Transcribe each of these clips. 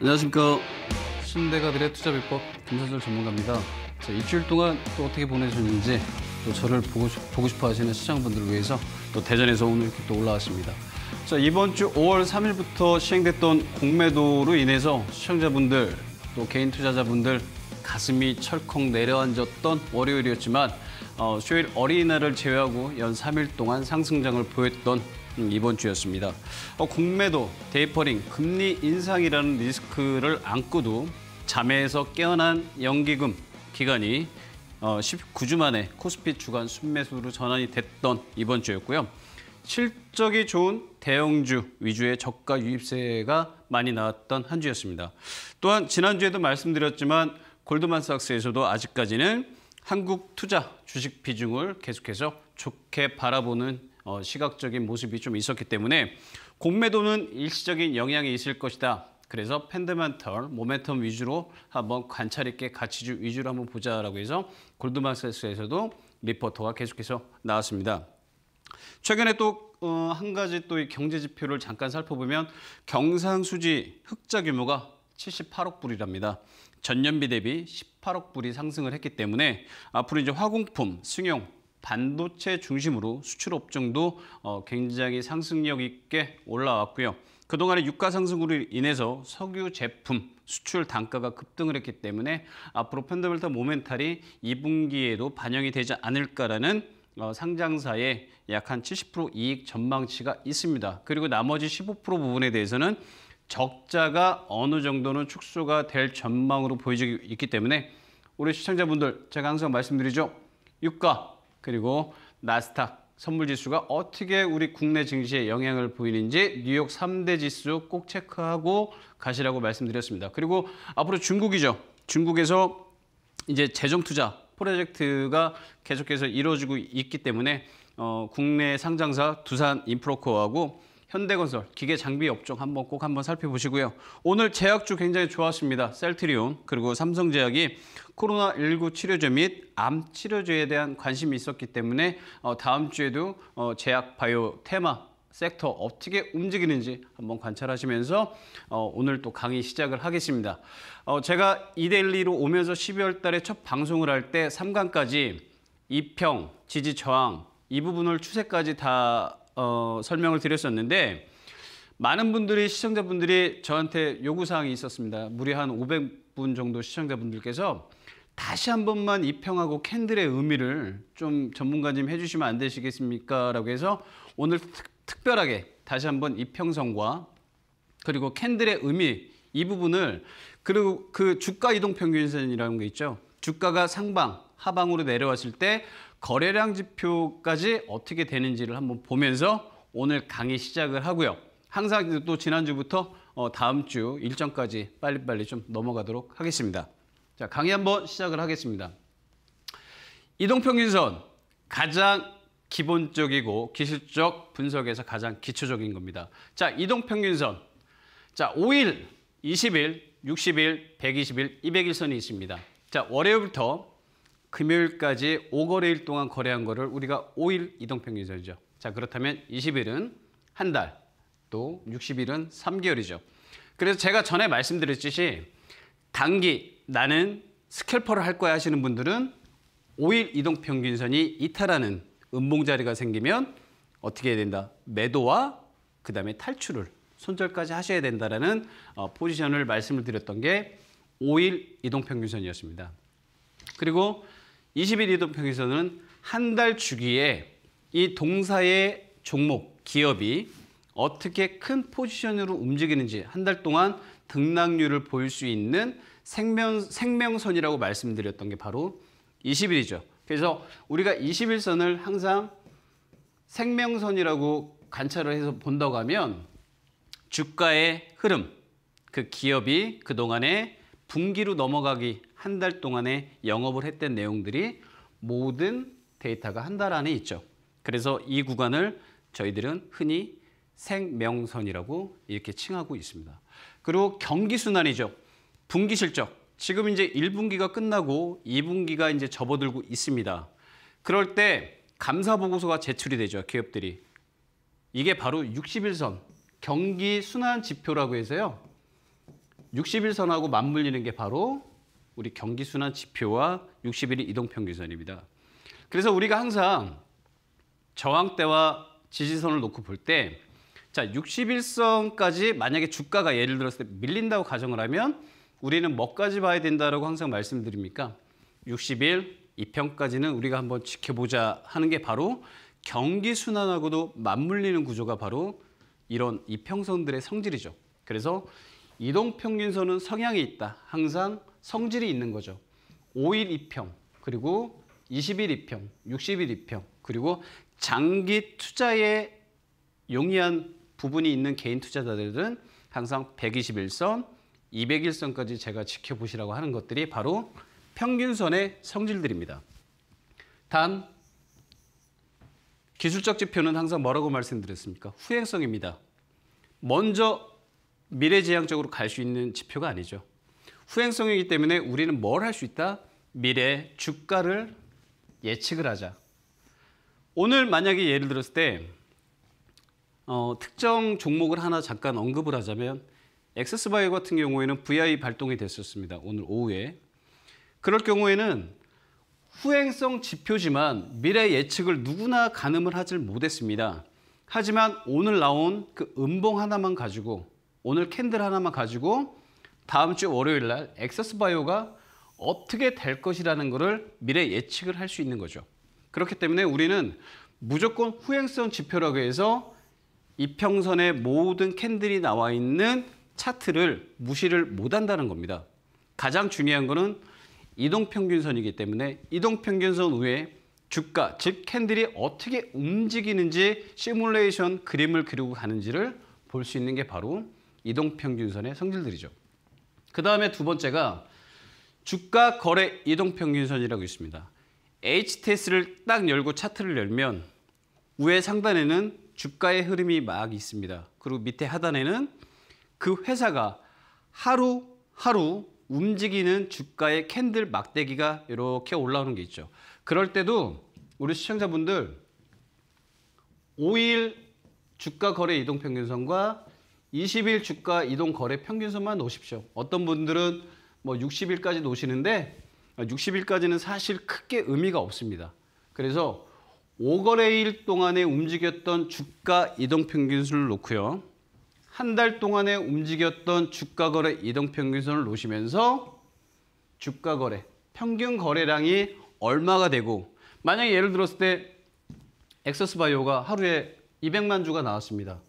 안녕하십니까. 신대가들의 투자 비법 김선철 전문가입니다. 자, 일주일 동안 또 어떻게 보내셨는지 또 저를 보고, 보고 싶어 하시는 시장분들을 위해서 또 대전에서 오늘 이렇게 또 올라왔습니다. 자, 이번 주 5월 3일부터 시행됐던 공매도로 인해서 시청자분들 또 개인 투자자분들 가슴이 철컹 내려앉았던 월요일이었지만 어, 수요일 어린이날을 제외하고 연 3일 동안 상승장을 보였던 음, 이번 주였습니다. 어, 국매도, 데이퍼링, 금리 인상이라는 리스크를 안고도 잠에서 깨어난 연기금 기간이 19주 어, 만에 코스피 주간 순매수로 전환이 됐던 이번 주였고요. 실적이 좋은 대형주 위주의 저가 유입세가 많이 나왔던 한 주였습니다. 또한 지난주에도 말씀드렸지만 골드만삭스에서도 아직까지는 한국 투자 주식 비중을 계속해서 좋게 바라보는 어, 시각적인 모습이 좀 있었기 때문에 공매도는 일시적인 영향이 있을 것이다. 그래서 팬더멘털, 모멘텀 위주로 한번 관찰 있게 가치주 위주로 한번 보자라고 해서 골드만삭스에서도 리포터가 계속해서 나왔습니다. 최근에 또한 어, 가지 또 이 경제 지표를 잠깐 살펴보면 경상수지 흑자 규모가 78억 불이랍니다. 전년비 대비 18억 불이 상승을 했기 때문에 앞으로 이제 화공품, 승용, 반도체 중심으로 수출 업종도 어, 굉장히 상승력 있게 올라왔고요. 그동안의 유가 상승으로 인해서 석유 제품 수출 단가가 급등을 했기 때문에 앞으로 펀더멘터 모멘탈이 2분기에도 반영이 되지 않을까라는 어, 상장사의 약한70% 이익 전망치가 있습니다. 그리고 나머지 15% 부분에 대해서는 적자가 어느 정도는 축소가 될 전망으로 보여지고 있기 때문에 우리 시청자분들 제가 항상 말씀드리죠. 유가 그리고 나스닥 선물지수가 어떻게 우리 국내 증시에 영향을 보이는지 뉴욕 3대 지수 꼭 체크하고 가시라고 말씀드렸습니다. 그리고 앞으로 중국이죠. 중국에서 이제 재정 투자 프로젝트가 계속해서 이루어지고 있기 때문에 어, 국내 상장사 두산 인프로코하고 현대건설, 기계장비 업종 한번 꼭 한번 살펴보시고요. 오늘 제약주 굉장히 좋았습니다. 셀트리온 그리고 삼성제약이 코로나19 치료제 및 암 치료제에 대한 관심이 있었기 때문에 어, 다음 주에도 어, 제약 바이오 테마 섹터 어떻게 움직이는지 한번 관찰하시면서 어, 오늘 또 강의 시작을 하겠습니다. 제가 이데일리로 오면서 12월 달에 첫 방송을 할 때 3강까지 이평, 지지 저항 이 부분을 추세까지 다 어, 설명을 드렸었는데 많은 분들이 시청자분들이 저한테 요구사항이 있었습니다. 무려 한 500분 정도 시청자분들께서 다시 한 번만 입평하고 캔들의 의미를 좀 전문가님 해주시면 안 되시겠습니까? 라고 해서 오늘 특, 별하게 다시 한 번 입평선과 그리고 캔들의 의미 이 부분을 그리고 그 주가 이동 평균선이라는 게 있죠. 주가가 상방 하방으로 내려왔을 때 거래량 지표까지 어떻게 되는지를 한번 보면서 오늘 강의 시작을 하고요. 항상 또 지난주부터 어, 다음 주 일정까지 빨리빨리 좀 넘어가도록 하겠습니다. 자, 강의 한번 시작을 하겠습니다. 이동평균선 가장 기본적이고 기술적 분석에서 가장 기초적인 겁니다. 자, 이동평균선. 자, 5일, 20일, 60일, 120일, 200일선이 있습니다. 자, 월요일부터 금요일까지 5거래일 동안 거래한 거를 우리가 5일 이동평균이죠. 자 그렇다면 20일은 한 달, 또 60일은 3개월이죠. 그래서 제가 전에 말씀드렸듯이 단기 나는 스캘퍼를 할 거야 하시는 분들은 5일 이동평균선이 이탈하는 음봉자리가 생기면 어떻게 해야 된다? 매도와 그다음에 탈출을 손절까지 하셔야 된다라는 어, 포지션을 말씀을 드렸던 게 5일 이동평균선이었습니다. 그리고 2 1일 이동평에서는 한 달 주기에 이 동사의 종목, 기업이 어떻게 큰 포지션으로 움직이는지 한 달 동안 등락률을 볼 수 있는 생명, 생명선이라고 말씀드렸던 게 바로 20일이죠. 그래서 우리가 20일선을 항상 생명선이라고 관찰을 해서 본다고 하면 주가의 흐름, 그 기업이 그동안의 분기로 넘어가기 한달 동안에 영업을 했던 내용들이 모든 데이터가 한 달 안에 있죠. 그래서 이 구간을 저희들은 흔히 생명선이라고 이렇게 칭하고 있습니다. 그리고 경기순환이죠. 분기 실적. 지금 이제 1분기가 끝나고 2분기가 이제 접어들고 있습니다. 그럴 때 감사 보고서가 제출이 되죠. 기업들이. 이게 바로 61선 경기 순환 지표라고 해서요. 61선하고 맞물리는 게 바로 우리 경기순환 지표와 60일의 이동평균선입니다. 그래서 우리가 항상 저항대와 지지선을 놓고 볼 때 자, 60일선까지 만약에 주가가 예를 들어서 밀린다고 가정을 하면 우리는 뭐까지 봐야 된다라고 항상 말씀드립니까? 60일, 이평까지는 우리가 한번 지켜보자 하는 게 바로 경기 순환하고도 맞물리는 구조가 바로 이런 이평선들의 성질이죠. 그래서 이동평균선은 성향이 있다. 항상 성질이 있는 거죠. 5일 2평, 그리고 20일 2평, 60일 2평, 그리고 장기 투자에 용이한 부분이 있는 개인 투자자들은 항상 121선, 201선까지 제가 지켜보시라고 하는 것들이 바로 평균선의 성질들입니다. 다 기술적 지표는 항상 뭐라고 말씀드렸습니까? 후행성입니다. 먼저 미래지향적으로 갈 수 있는 지표가 아니죠. 후행성이기 때문에 우리는 뭘 할 수 있다? 미래 주가를 예측을 하자. 오늘 만약에 예를 들었을 때 어, 특정 종목을 하나 잠깐 언급을 하자면 엑세스바이오 같은 경우에는 VI 발동이 됐었습니다. 오늘 오후에. 그럴 경우에는 후행성 지표지만 미래 예측을 누구나 가늠을 하질 못했습니다. 하지만 오늘 나온 그 음봉 하나만 가지고 오늘 캔들 하나만 가지고 다음 주 월요일 날 엑서스바이오가 어떻게 될 것이라는 것을 미래 예측을 할 수 있는 거죠. 그렇기 때문에 우리는 무조건 후행성 지표라고 해서 이평선의 모든 캔들이 나와 있는 차트를 무시를 못한다는 겁니다. 가장 중요한 거는 이동평균선이기 때문에 이동평균선 후에 주가, 즉 캔들이 어떻게 움직이는지 시뮬레이션 그림을 그리고 가는지를 볼 수 있는 게 바로 이동평균선의 성질들이죠. 그 다음에 두 번째가 주가 거래 이동평균선이라고 있습니다. HTS를 딱 열고 차트를 열면 위에 상단에는 주가의 흐름이 막 있습니다. 그리고 밑에 하단에는 그 회사가 하루하루 움직이는 주가의 캔들 막대기가 이렇게 올라오는 게 있죠. 그럴 때도 우리 시청자분들 5일 주가 거래 이동평균선과 20일 주가 이동 거래 평균선만 놓으십시오. 어떤 분들은 뭐 60일까지 놓으시는데 60일까지는 사실 크게 의미가 없습니다. 그래서 5거래일 동안에 움직였던 주가 이동 평균선을 놓고요. 한 달 동안에 움직였던 주가 거래 이동 평균선을 놓으시면서 주가 거래, 평균 거래량이 얼마가 되고 만약에 예를 들었을 때 엑서스바이오가 하루에 200만 주가 나왔습니다.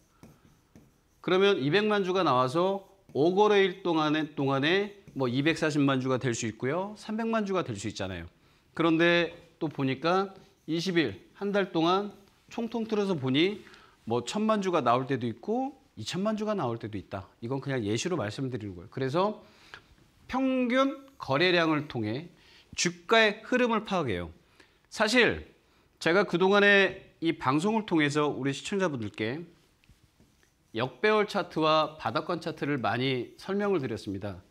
그러면 200만 주가 나와서 5거래일 동안에, 동안에 뭐 240만 주가 될 수 있고요. 300만 주가 될 수 있잖아요. 그런데 또 보니까 20일, 한 달 동안 총 통틀어서 보니 뭐 1000만 주가 나올 때도 있고 2천만 주가 나올 때도 있다. 이건 그냥 예시로 말씀드리는 거예요. 그래서 평균 거래량을 통해 주가의 흐름을 파악해요. 사실 제가 그동안에 이 방송을 통해서 우리 시청자분들께 역배열 차트와 바닥권 차트를 많이 설명을 드렸습니다.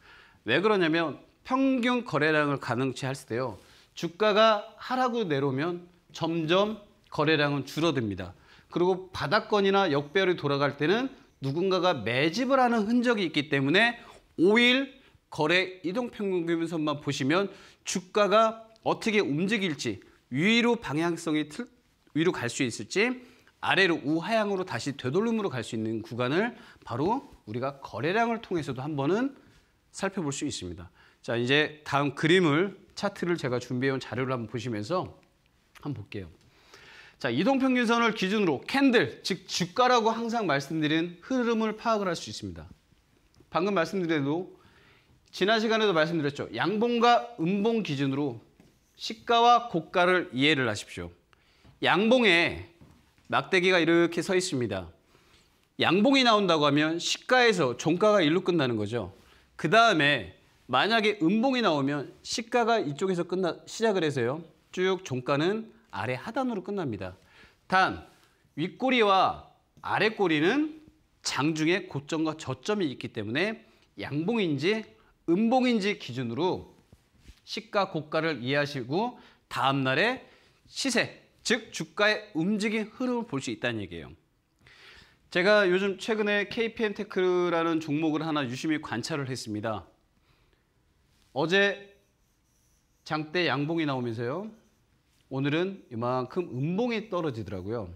왜 그러냐면 평균 거래량을 가능치 할 때요. 주가가 하락으로 내려오면 점점 거래량은 줄어듭니다. 그리고 바닥권이나 역배열이 돌아갈 때는 누군가가 매집을 하는 흔적이 있기 때문에 5일 거래 이동평균선만 보시면 주가가 어떻게 움직일지 위로 방향성이 틀, 위로 갈 수 있을지 아래로 우하향으로 다시 되돌림으로 갈 수 있는 구간을 바로 우리가 거래량을 통해서도 한 번은 살펴볼 수 있습니다. 자 이제 다음 그림을 차트를 제가 준비해온 자료를 한번 보시면서 한번 볼게요. 자 이동평균선을 기준으로 캔들 즉 주가라고 항상 말씀드린 흐름을 파악을 할 수 있습니다. 방금 말씀드려도 지난 시간에도 말씀드렸죠. 양봉과 음봉 기준으로 시가와 고가를 이해를 하십시오. 양봉에 막대기가 이렇게 서 있습니다. 양봉이 나온다고 하면 시가에서 종가가 일로 끝나는 거죠. 그 다음에 만약에 음봉이 나오면 시가가 이쪽에서 끝나 시작을 해서요. 쭉 종가는 아래 하단으로 끝납니다. 단 윗꼬리와 아래꼬리는 장중에 고점과 저점이 있기 때문에 양봉인지 음봉인지 기준으로 시가 고가를 이해하시고 다음날에 시세 즉 주가의 움직임 흐름을 볼 수 있다는 얘기예요. 제가 요즘 최근에 KPM 테크라는 종목을 하나 유심히 관찰을 했습니다. 어제 장대 양봉이 나오면서요. 오늘은 이만큼 음봉이 떨어지더라고요.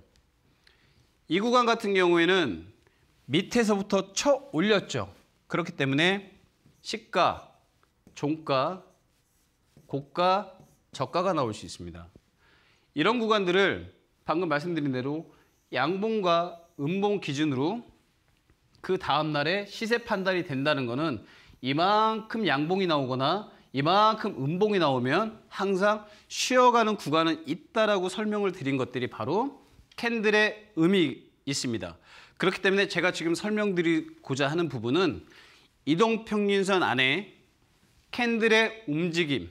이 구간 같은 경우에는 밑에서부터 쳐 올렸죠. 그렇기 때문에 시가, 종가, 고가, 저가가 나올 수 있습니다. 이런 구간들을 방금 말씀드린 대로 양봉과 음봉 기준으로 그 다음 날에 시세 판단이 된다는 것은 이만큼 양봉이 나오거나 이만큼 음봉이 나오면 항상 쉬어가는 구간은 있다라고 설명을 드린 것들이 바로 캔들의 의미 있습니다. 그렇기 때문에 제가 지금 설명드리고자 하는 부분은 이동평균선 안에 캔들의 움직임,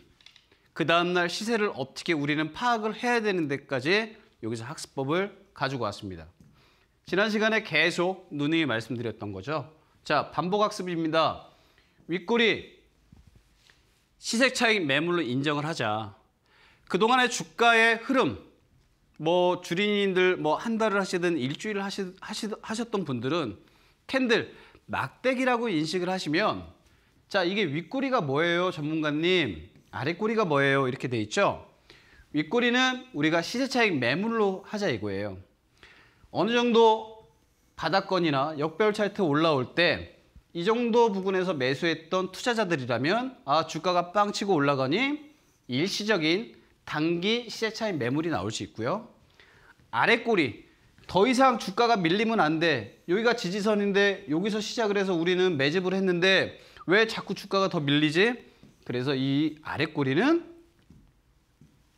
그 다음날 시세를 어떻게 우리는 파악을 해야 되는 데까지 여기서 학습법을 가지고 왔습니다. 지난 시간에 계속 누누이 말씀드렸던 거죠. 자, 반복 학습입니다. 윗골이 시세 차익 매물로 인정을 하자. 그동안의 주가의 흐름, 뭐 주린이들 뭐 한 달을 하시든 일주일을 하시, 하시, 하셨던 분들은 캔들, 막대기라고 인식을 하시면 자, 이게 윗꼬리가 뭐예요, 전문가님? 아랫꼬리가 뭐예요? 이렇게 돼 있죠? 윗꼬리는 우리가 시세차익 매물로 하자 이거예요. 어느 정도 바닥권이나 역별 차트 올라올 때 이 정도 부근에서 매수했던 투자자들이라면 아 주가가 빵치고 올라가니 일시적인 단기 시세차익 매물이 나올 수 있고요. 아랫꼬리 더 이상 주가가 밀리면 안 돼. 여기가 지지선인데 여기서 시작을 해서 우리는 매집을 했는데 왜 자꾸 주가가 더 밀리지? 그래서 이아랫 꼬리는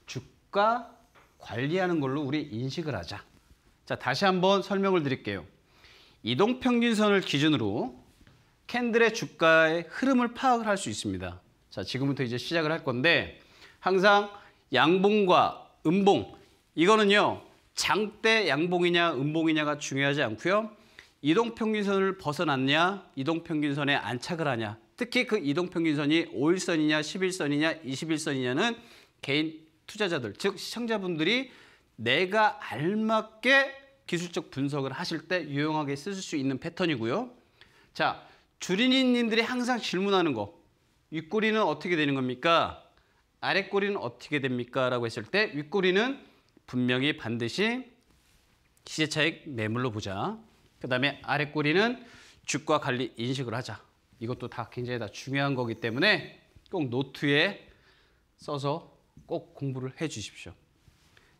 주가 관리하는 걸로 우리 인식을 하자. 자, 다시 한번 설명을 드릴게요. 이동평균선을 기준으로 캔들의 주가의 흐름을 파악을 할 수 있습니다. 자, 지금부터 이제 시작을 할 건데 항상 양봉과 음봉 이거는요. 장대 양봉이냐 음봉이냐가 중요하지 않고요. 이동평균선을 벗어났냐 이동평균선에 안착을 하냐 특히 그 이동평균선이 5일선이냐 1 0일선이냐 21선이냐는 개인 투자자들, 즉 시청자분들이 내가 알맞게 기술적 분석을 하실 때 유용하게 쓰실 수 있는 패턴이고요. 자, 주린이님들이 항상 질문하는 거. 윗꼬리는 어떻게 되는 겁니까? 아랫꼬리는 어떻게 됩니까? 라고 했을 때 윗꼬리는 분명히 반드시 시세차익 매물로 보자. 그 다음에 아랫꼬리는 주가 관리 인식을 하자. 이것도 다 굉장히 다 중요한 거기 때문에 꼭 노트에 써서 꼭 공부를 해 주십시오.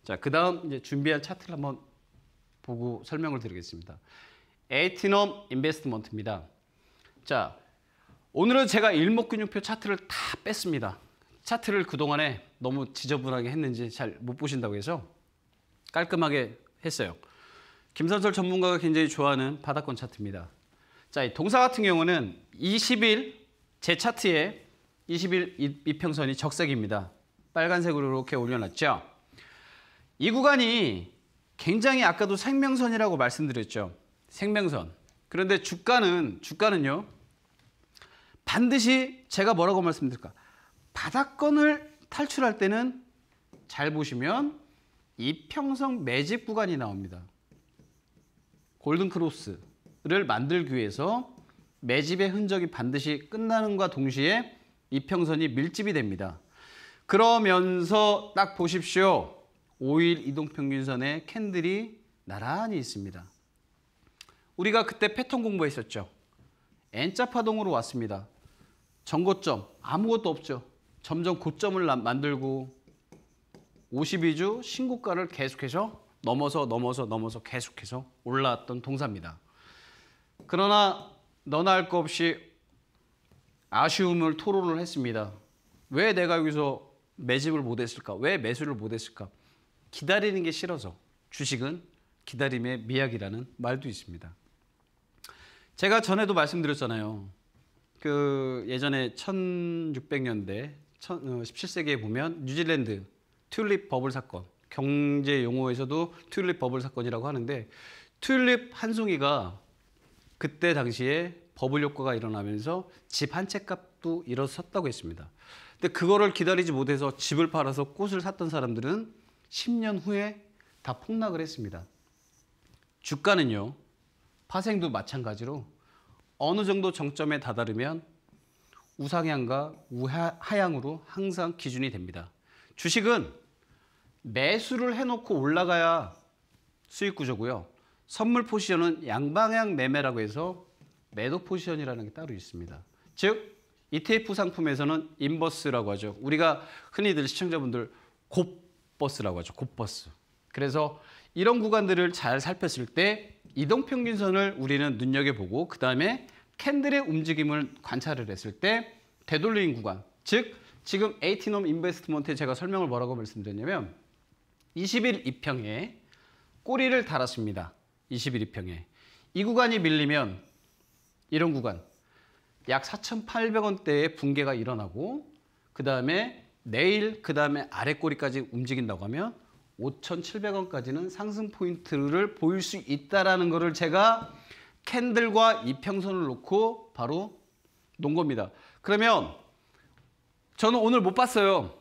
자, 그 다음 이제 준비한 차트를 한번 보고 설명을 드리겠습니다. 에이티넘 인베스트먼트입니다. 자, 오늘은 제가 일목균형표 차트를 다 뺐습니다. 차트를 그동안에 너무 지저분하게 했는지 잘 못 보신다고 해서 깔끔하게 했어요. 김선철 전문가가 굉장히 좋아하는 바닥권 차트입니다. 자, 이 동사 같은 경우는 20일 제 차트에 20일 이평선이 적색입니다. 빨간색으로 이렇게 올려놨죠. 이 구간이 굉장히 아까도 생명선이라고 말씀드렸죠. 생명선. 그런데 주가는 주가는요. 반드시 제가 뭐라고 말씀드릴까? 바닥권을 탈출할 때는 잘 보시면 이평성 매집 구간이 나옵니다. 골든 크로스. 를 만들기 위해서 매집의 흔적이 반드시 끝나는과 동시에 이평선이 밀집이 됩니다. 그러면서 딱 보십시오. 5일 이동평균선에 캔들이 나란히 있습니다. 우리가 그때 패턴 공부했었죠. N자 파동으로 왔습니다. 전고점 아무것도 없죠. 점점 고점을 만들고 52주 신고가를 계속해서 넘어서 넘어서 넘어서 계속해서 올라왔던 동사입니다. 그러나 너나 할 것 없이 아쉬움을 토론을 했습니다. 왜 내가 여기서 매집을 못했을까? 왜 매수를 못했을까? 기다리는 게 싫어서 주식은 기다림의 미학이라는 말도 있습니다. 제가 전에도 말씀드렸잖아요. 그 예전에 1600년대 17세기에 어, 보면 뉴질랜드 튤립 버블 사건 경제 용어에서도 튤립 버블 사건이라고 하는데 튤립 한 송이가 그때 당시에 버블 효과가 일어나면서 집 한 채 값도 일어섰다고 했습니다. 근데 그거를 기다리지 못해서 집을 팔아서 꽃을 샀던 사람들은 10년 후에 다 폭락을 했습니다. 주가는요. 파생도 마찬가지로 어느 정도 정점에 다다르면 우상향과 우하향으로 항상 기준이 됩니다. 주식은 매수를 해놓고 올라가야 수익 구조고요. 선물 포지션은 양방향 매매라고 해서 매도 포지션이라는 게 따로 있습니다. 즉 ETF 상품에서는 인버스라고 하죠. 우리가 흔히들 시청자분들 곱버스라고 하죠. 곱버스. 그래서 이런 구간들을 잘 살폈을 때 이동평균선을 우리는 눈여겨보고 그다음에 캔들의 움직임을 관찰을 했을 때되돌리 구간, 즉 지금 에이티놈 인베스트먼트에 제가 설명을 뭐라고 말씀드렸냐면 20일 2평에 꼬리를 달았습니다. 2 1평에이 구간이 밀리면 이런 구간 약 4,800원대의 붕괴가 일어나고 그 다음에 내일 그 다음에 아래 꼬리까지 움직인다고 하면 5,700원까지는 상승 포인트를 보일 수 있다라는 것을 제가 캔들과 이평선을 놓고 바로 논 겁니다. 그러면 저는 오늘 못 봤어요.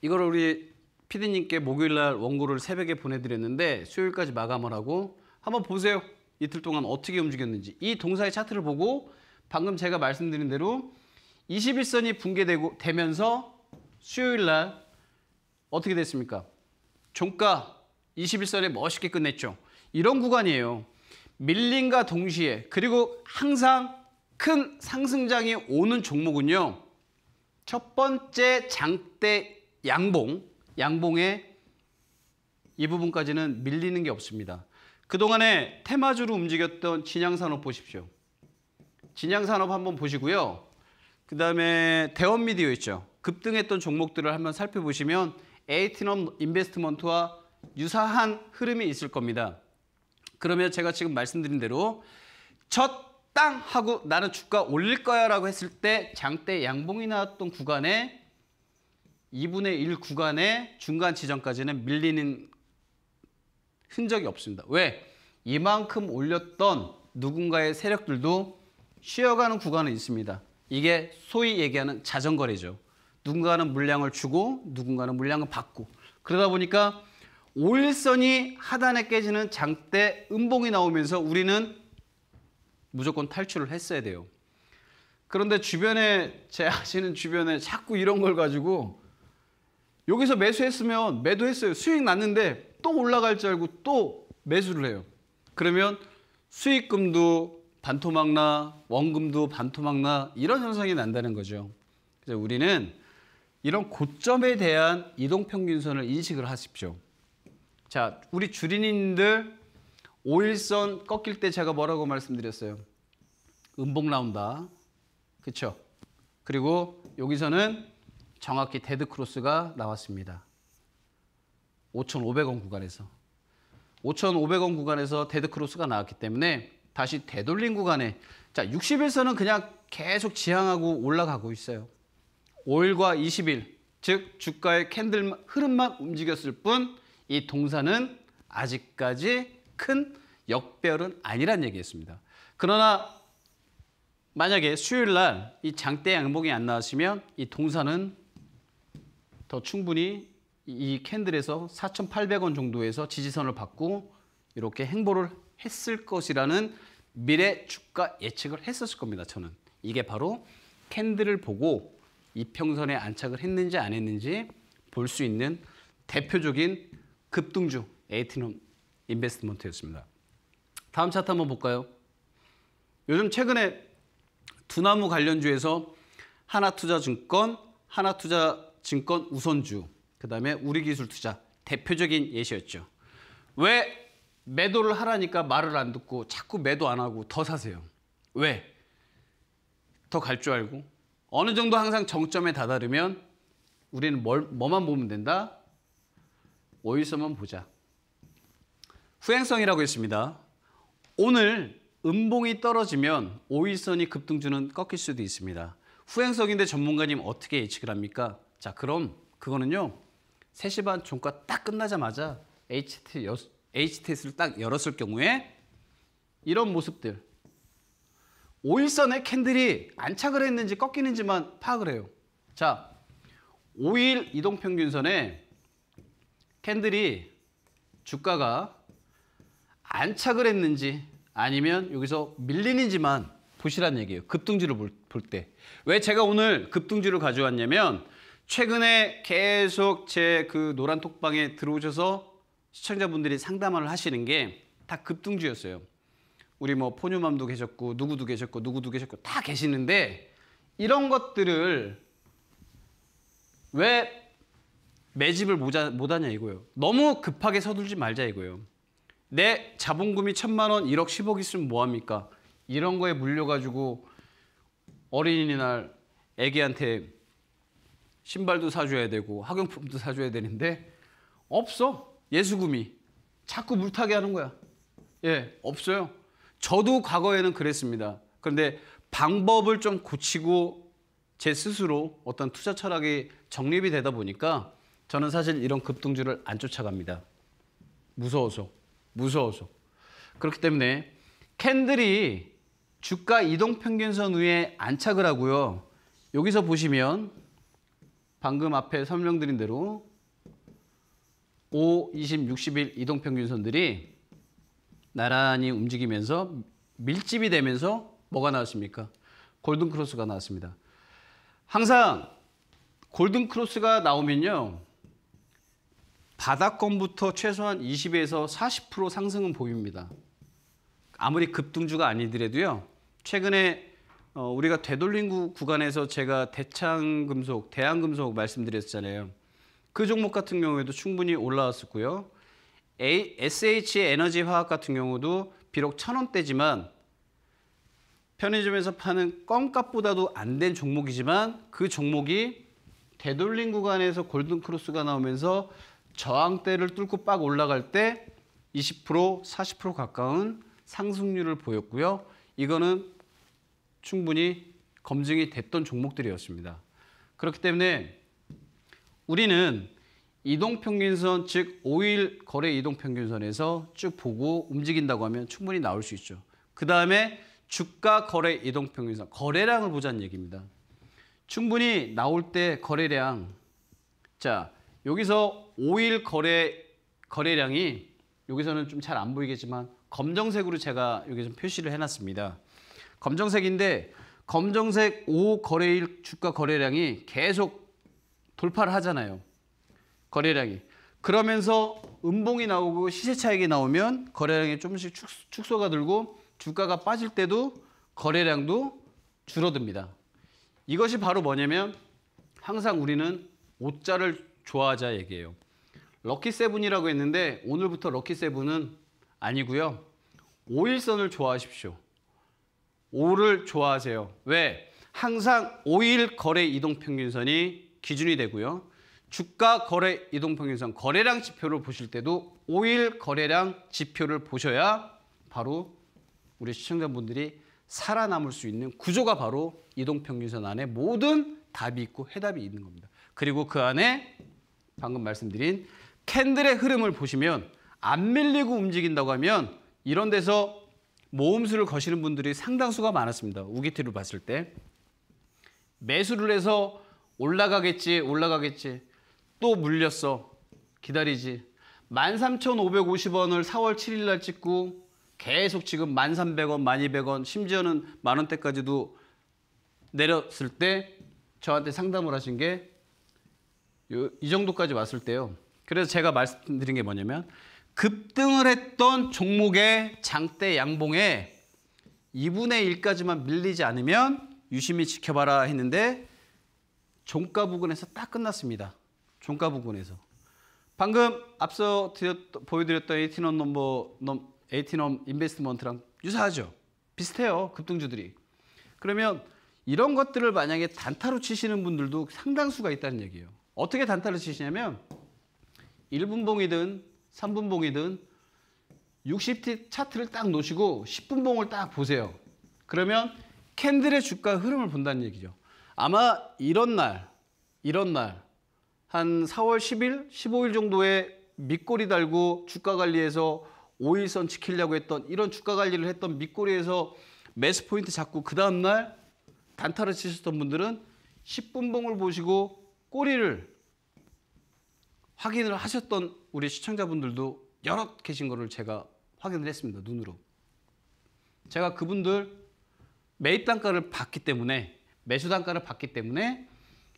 이걸 우리 피디님께 목요일 날 원고를 새벽에 보내드렸는데 수요일까지 마감을 하고 한번 보세요. 이틀 동안 어떻게 움직였는지. 이 동사의 차트를 보고 방금 제가 말씀드린 대로 21선이 붕괴되고 되면서 수요일 날 어떻게 됐습니까? 종가 21선에 멋있게 끝냈죠. 이런 구간이에요. 밀린과 동시에 그리고 항상 큰 상승장이 오는 종목은요. 첫 번째 장대 양봉, 양봉의 이 부분까지는 밀리는 게 없습니다. 그동안에 테마주로 움직였던 진양산업 보십시오. 진양산업 한번 보시고요. 그 다음에 대원미디어 있죠. 급등했던 종목들을 한번 살펴보시면 에이티넘 인베스트먼트와 유사한 흐름이 있을 겁니다. 그러면 제가 지금 말씀드린 대로 첫땅 하고 나는 주가 올릴 거야 라고 했을 때 장대 양봉이 나왔던 구간에 2분의 1 구간에 중간 지점까지는 밀리는 흔적이 없습니다. 왜? 이만큼 올렸던 누군가의 세력들도 쉬어가는 구간은 있습니다. 이게 소위 얘기하는 자전거래죠. 누군가는 물량을 주고 누군가는 물량을 받고 그러다 보니까 오일선이 하단에 깨지는 장대 음봉이 나오면서 우리는 무조건 탈출을 했어야 돼요. 그런데 주변에 제 아시는 주변에 자꾸 이런 걸 가지고 여기서 매수했으면 매도했어요. 수익 났는데 또 올라갈 줄 알고 또 매수를 해요. 그러면 수익금도 반토막나 원금도 반토막나 이런 현상이 난다는 거죠. 그래서 우리는 이런 고점에 대한 이동평균선을 인식을 하십시오. 자, 우리 주린이님들 5일선 꺾일 때 제가 뭐라고 말씀드렸어요? 음봉 나온다. 그렇죠? 그리고 여기서는 정확히 데드크로스가 나왔습니다. 5,500원 구간에서 5,500원 구간에서 데드크로스가 나왔기 때문에 다시 되돌린 구간에 자 60일선은 그냥 계속 지향하고 올라가고 있어요. 5일과 20일 즉 주가의 캔들 흐름만 움직였을 뿐 이 동사는 아직까지 큰 역별은 아니란 얘기였습니다. 그러나 만약에 수요일 날 이 장대 양봉이 안 나왔으면 이 동사는 더 충분히 이 캔들에서 4,800원 정도에서 지지선을 받고 이렇게 행보를 했을 것이라는 미래 주가 예측을 했었을 겁니다. 저는 이게 바로 캔들을 보고 이평선에 안착을 했는지 안 했는지 볼 수 있는 대표적인 급등주 에이티넘 인베스트먼트였습니다. 다음 차트 한번 볼까요? 요즘 최근에 두나무 관련주에서 하나투자증권, 하나투자증권 우선주 그다음에 우리 기술 투자 대표적인 예시였죠. 왜 매도를 하라니까 말을 안 듣고 자꾸 매도 안 하고 더 사세요. 왜? 더 갈 줄 알고 어느 정도 항상 정점에 다다르면 우리는 뭘, 뭐만 보면 된다? 오일선만 보자. 후행성이라고 했습니다. 오늘 음봉이 떨어지면 오일선이 급등주는 꺾일 수도 있습니다. 후행성인데 전문가님 어떻게 예측을 합니까? 자, 그럼 그거는요. 3시 반종가딱 끝나자마자 HT, HTS를 딱 열었을 경우에 이런 모습들. 5일선에 캔들이 안착을 했는지 꺾이는지만 파악을 해요. 자, 5일 이동평균선에 캔들이 주가가 안착을 했는지 아니면 여기서 밀리는지만 보시란 얘기예요. 급등주를 볼 때. 왜 제가 오늘 급등주를 가져왔냐면 최근에 계속 제 그 노란 톡방에 들어오셔서 시청자분들이 상담을 하시는 게 다 급등주였어요. 우리 뭐 포뉴맘도 계셨고 누구도 계셨고 누구도 계셨고 다 계시는데 이런 것들을 왜 매집을 못하냐 이거예요. 너무 급하게 서둘지 말자 이거예요. 내 자본금이 천만 원, 1억, 10억 있으면 뭐합니까? 이런 거에 물려가지고 어린이날 애기한테 신발도 사줘야 되고 학용품도 사줘야 되는데 없어. 예수금이. 자꾸 물타게 하는 거야. 예, 없어요. 저도 과거에는 그랬습니다. 그런데 방법을 좀 고치고 제 스스로 어떤 투자 철학이 정립이 되다 보니까 저는 사실 이런 급등주를 안 쫓아갑니다. 무서워서. 무서워서. 그렇기 때문에 캔들이 주가 이동 평균선 위에 안착을 하고요. 여기서 보시면 방금 앞에 설명드린 대로 5, 20, 60일 이동평균선들이 나란히 움직이면서 밀집이 되면서 뭐가 나왔습니까? 골든크로스가 나왔습니다. 항상 골든크로스가 나오면요. 바닥권부터 최소한 20에서 40% 상승은 보입니다. 아무리 급등주가 아니더라도요. 최근에 어, 우리가 되돌린 구간에서 제가 대창금속, 대한금속 말씀드렸잖아요. 그 종목 같은 경우에도 충분히 올라왔었고요. SH e 에너지 화학 같은 경우도 비록 천 원대지만 편의점에서 파는 껌값보다도 안 된 종목이지만 그 종목이 되돌림 구간에서 골든크로스가 나오면서 저항대를 뚫고 빡 올라갈 때 20%, 40% 가까운 상승률을 보였고요. 이거는 충분히 검증이 됐던 종목들이었습니다. 그렇기 때문에 우리는 이동평균선 즉 5일 거래 이동평균선에서 쭉 보고 움직인다고 하면 충분히 나올 수 있죠. 그 다음에 주가 거래 이동평균선 거래량을 보자는 얘기입니다. 충분히 나올 때 거래량 자 여기서 5일 거래 거래량이 여기서는 좀 잘 안 보이겠지만 검정색으로 제가 여기 좀 표시를 해놨습니다. 검정색인데 검정색 5 거래일 주가 거래량이 계속 돌파를 하잖아요. 거래량이. 그러면서 음봉이 나오고 시세 차익이 나오면 거래량이 조금씩 축소가 들고 주가가 빠질 때도 거래량도 줄어듭니다. 이것이 바로 뭐냐면 항상 우리는 오자를 좋아하자 얘기예요. 럭키 세븐이라고 했는데 오늘부터 럭키 세븐은 아니고요. 5일선을 좋아하십시오. 5를 좋아하세요. 왜? 항상 5일 거래 이동평균선이 기준이 되고요. 주가 거래 이동평균선 거래량 지표를 보실 때도 5일 거래량 지표를 보셔야 바로 우리 시청자분들이 살아남을 수 있는 구조가 바로 이동평균선 안에 모든 답이 있고 해답이 있는 겁니다. 그리고 그 안에 방금 말씀드린 캔들의 흐름을 보시면 안 밀리고 움직인다고 하면 이런 데서 모음수를 거시는 분들이 상당수가 많았습니다. 우기티로 봤을 때. 매수를 해서 올라가겠지, 올라가겠지. 또 물렸어. 기다리지. 13,550원을 4월 7일 날 찍고 계속 지금 1,300원, 1,200원, 심지어는 만 원대까지도 내렸을 때 저한테 상담을 하신 게 이 정도까지 왔을 때요. 그래서 제가 말씀드린 게 뭐냐면 급등을 했던 종목의 장대 양봉에 2분의 1까지만 밀리지 않으면 유심히 지켜봐라 했는데 종가 부근에서 딱 끝났습니다. 종가 부근에서. 방금 앞서 드렸, 보여드렸던 에이티넘 넘버 넘 에이티넘 인베스트먼트랑 유사하죠. 비슷해요. 급등주들이. 그러면 이런 것들을 만약에 단타로 치시는 분들도 상당수가 있다는 얘기예요. 어떻게 단타를 치시냐면 1분봉이든 3분봉이든 6 0 t 차트를 딱 놓으시고 10분봉을 딱 보세요. 그러면 캔들의 주가 흐름을 본다는 얘기죠. 아마 이런 날, 이런 날, 한 4월 10일, 15일 정도에 밑꼬리 달고 주가 관리해서 5일선 지키려고 했던 이런 주가 관리를 했던 밑꼬리에서 매스 포인트 잡고 그 다음날 단타를 치셨던 분들은 10분봉을 보시고 꼬리를 확인을 하셨던 우리 시청자분들도 여럿 계신 거를 제가 확인을 했습니다. 눈으로. 제가 그분들 매입 단가를 봤기 때문에 매수 단가를 봤기 때문에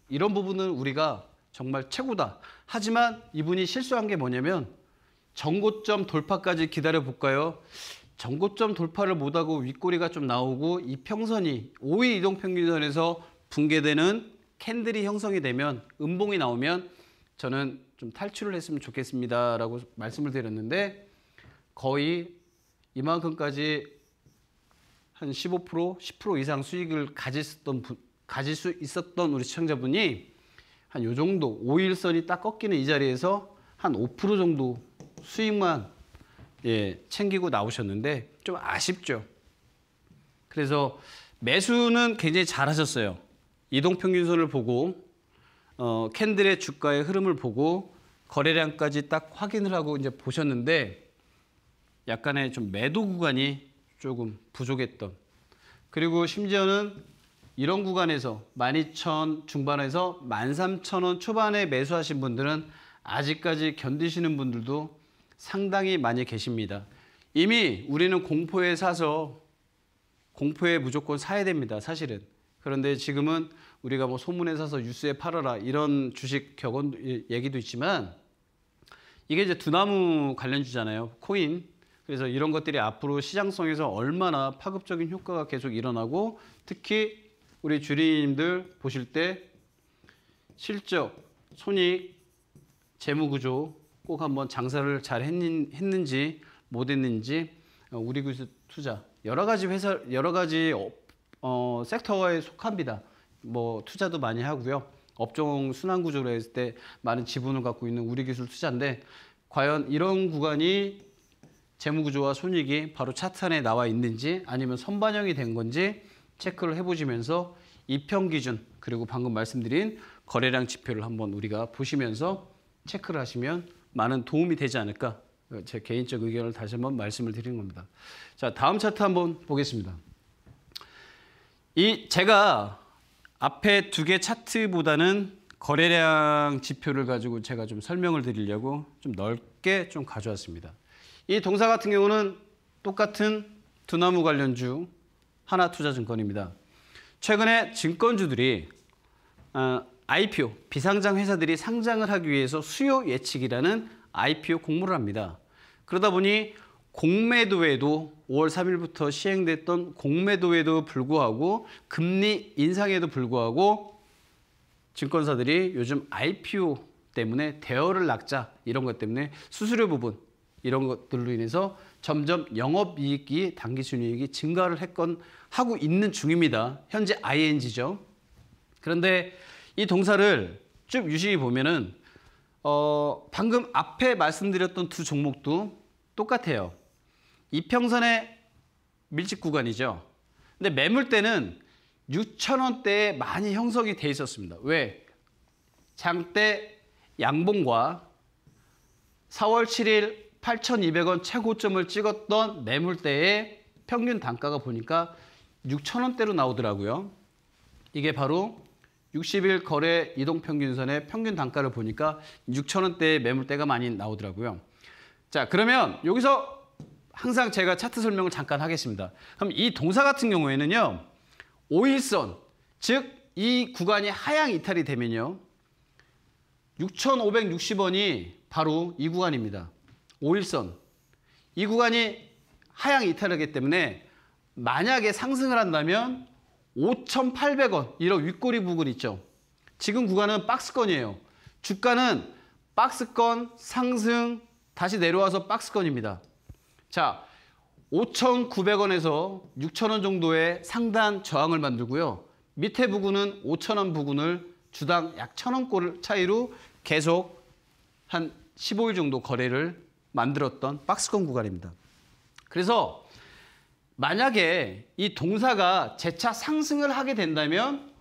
이런 부분은 우리가 정말 최고다. 하지만 이분이 실수한 게 뭐냐면 정고점 돌파까지 기다려 볼까요? 정고점 돌파를 못하고 윗꼬리가 좀 나오고 이 평선이 5일 이동평균선에서 붕괴되는 캔들이 형성이 되면 음봉이 나오면 저는 좀 탈출을 했으면 좋겠습니다라고 말씀을 드렸는데 거의 이만큼까지 한 15% 10% 이상 수익을 가졌던 가질 수 있었던 우리 시청자분이 한 요 정도 5일선이 딱 꺾이는 이 자리에서 한 5% 정도 수익만 예, 챙기고 나오셨는데 좀 아쉽죠. 그래서 매수는 굉장히 잘하셨어요. 이동평균선을 보고 어, 캔들의 주가의 흐름을 보고 거래량까지 딱 확인을 하고 이제 보셨는데 약간의 좀 매도 구간이 조금 부족했던 그리고 심지어는 이런 구간에서 12,000 중반에서 13,000원 초반에 매수하신 분들은 아직까지 견디시는 분들도 상당히 많이 계십니다. 이미 우리는 공포에 사서 공포에 무조건 사야 됩니다. 사실은. 그런데 지금은 우리가 뭐 소문에 사서 뉴스에 팔아라 이런 주식 격언 예, 얘기도 있지만 이게 이제 두나무 관련주잖아요. 코인. 그래서 이런 것들이 앞으로 시장성에서 얼마나 파급적인 효과가 계속 일어나고 특히 우리 주리님들 보실 때 실적, 손익, 재무구조 꼭 한번 장사를 잘 했는지 못 했는지 어, 우리 구수 투자 여러 가지 회사 여러 가지 어, 어 섹터에 속합니다. 뭐 투자도 많이 하고요. 업종 순환 구조로 했을 때 많은 지분을 갖고 있는 우리 기술 투자인데 과연 이런 구간이 재무구조와 손익이 바로 차트 안에 나와 있는지 아니면 선반영이 된 건지 체크를 해보시면서 이평 기준 그리고 방금 말씀드린 거래량 지표를 한번 우리가 보시면서 체크를 하시면 많은 도움이 되지 않을까 제 개인적 의견을 다시 한번 말씀을 드리는 겁니다. 자 다음 차트 한번 보겠습니다. 이 제가 앞에 두 개 차트보다는 거래량 지표를 가지고 제가 좀 설명을 드리려고 좀 넓게 좀 가져왔습니다. 이 동사 같은 경우는 똑같은 두나무 관련주 하나투자증권입니다. 최근에 증권주들이 IPO, 어, 비상장 회사들이 상장을 하기 위해서 수요 예측이라는 IPO 공모를 합니다. 그러다 보니 공매도에도 5월 3일부터 시행됐던 공매도에도 불구하고 금리 인상에도 불구하고 증권사들이 요즘 IPO 때문에 대여를 낙자 이런 것 때문에 수수료 부분 이런 것들로 인해서 점점 영업이익이 단기순이익이 증가를 했건 하고 있는 중입니다. 현재 ING죠. 그런데 이 동사를 쭉 유심히 보면은 어, 방금 앞에 말씀드렸던 두 종목도 똑같아요. 이평선의 밀집 구간이죠. 근데 매물대는 6천원대에 많이 형성이 돼 있었습니다. 왜? 장대 양봉과 4월 7일 8,200원 최고점을 찍었던 매물대의 평균 단가가 보니까 6천원대로 나오더라고요. 이게 바로 60일 거래 이동평균선의 평균 단가를 보니까 6천원대의 매물대가 많이 나오더라고요. 자 그러면 여기서 항상 제가 차트 설명을 잠깐 하겠습니다. 그럼 이 동사 같은 경우에는요. 오일선, 즉 이 구간이 하향 이탈이 되면요. 6,560원이 바로 이 구간입니다. 오일선. 이 구간이 하향 이탈하기 때문에 만약에 상승을 한다면 5,800원 이런 윗꼬리 부분 있죠. 지금 구간은 박스권이에요. 주가는 박스권, 상승, 다시 내려와서 박스권입니다. 자, 5,900원에서 6,000원 정도의 상단 저항을 만들고요. 밑에 부근은 5,000원 부근을 주당 약 1,000원꼴 차이로 계속 한 15일 정도 거래를 만들었던 박스권 구간입니다. 그래서 만약에 이 동사가 재차 상승을 하게 된다면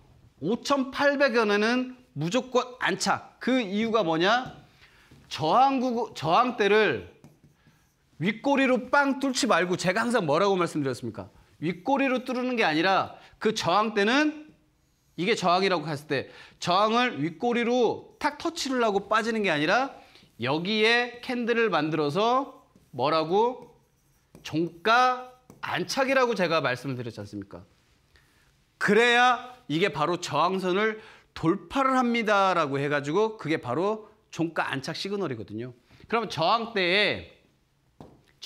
5,800원에는 무조건 안착. 그 이유가 뭐냐? 저항구, 저항대를 윗꼬리로 빵 뚫지 말고 제가 항상 뭐라고 말씀드렸습니까? 윗꼬리로 뚫는 게 아니라 그 저항 때는 이게 저항이라고 했을 때 저항을 윗꼬리로 탁 터치를 하고 빠지는 게 아니라 여기에 캔들을 만들어서 뭐라고 종가 안착이라고 제가 말씀을 드렸지 않습니까? 그래야 이게 바로 저항선을 돌파를 합니다라고 해가지고 그게 바로 종가 안착 시그널이거든요. 그럼 저항 때에